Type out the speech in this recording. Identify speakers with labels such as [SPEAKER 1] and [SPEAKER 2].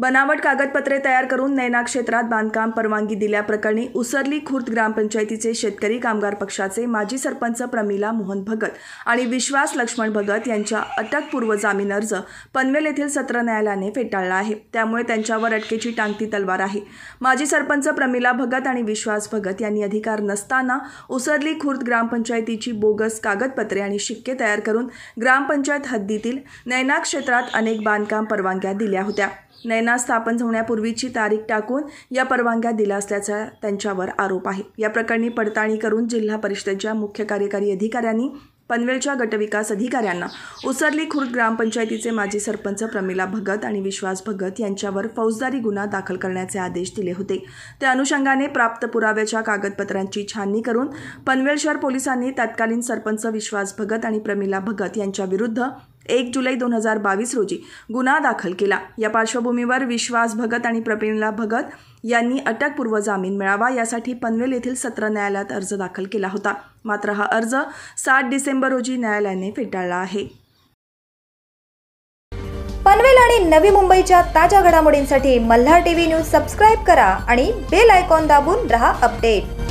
[SPEAKER 1] बनावट कागदपत्रे तयार करून नैना क्षेत्रात बांधकाम परवानगी दिल्याप्रकरणी उसरली खुर्द ग्रामपंचायतीचे शेतकरी कामगार पक्षाचे माजी सरपंच प्रमिला मोहन भगत आणि विश्वास लक्ष्मण भगत यांच्या अटकपूर्व जामीन अर्ज पनवेल येथील सत्र न्यायालयाने फेटाळला आहे त्यामुळे त्यांच्यावर अटकेची टांगती तलवार आहे माजी सरपंच प्रमिला भगत आणि विश्वास भगत यांनी अधिकार नसताना उसरली खुर्द ग्रामपंचायतीची बोगस कागदपत्रे आणि शिक्के तयार करून ग्रामपंचायत हद्दीतील नैना क्षेत्रात अनेक बांधकाम परवानग्या दिल्या होत्या नैना स्थापन होण्यापूर्वीची तारीख टाकून या परवानग्या दिल्या असल्याचा त्यांच्यावर आरोप आहे या प्रकरणी पडताळणी करून जिल्हा परिषदेच्या मुख्य कार्यकारी अधिकाऱ्यांनी पनवेलच्या गटविकास अधिकाऱ्यांना उसरली खुर्द ग्रामपंचायतीचे माजी सरपंच प्रमिला भगत आणि विश्वास भगत यांच्यावर फौजदारी गुन्हा दाखल करण्याचे आदेश दिले होते त्या अनुषंगाने प्राप्त पुराव्याच्या कागदपत्रांची छाननी करून पनवेल शहर पोलिसांनी तत्कालीन सरपंच विश्वास भगत आणि प्रमिला भगत यांच्याविरुद्ध एक जुलै दोन हजार बावीस रोजी गुन्हा दाखल केला या पार्श्वभूमीवर विश्वास भगत आणि प्रवीणला भगत यांनी अटकपूर्व जामीन मिळावा यासाठी पनवेल येथील सत्र न्यायालयात अर्ज दाखल केला होता मात्र हा अर्ज सात डिसेंबर रोजी
[SPEAKER 2] न्यायालयाने फेटाळला आहे पनवेल आणि नवी मुंबईच्या ताज्या घडामोडींसाठी मल्हार टीव्ही न्यूज सबस्क्राईब करा आणि बेल आयकॉन दाबून रहा अपडेट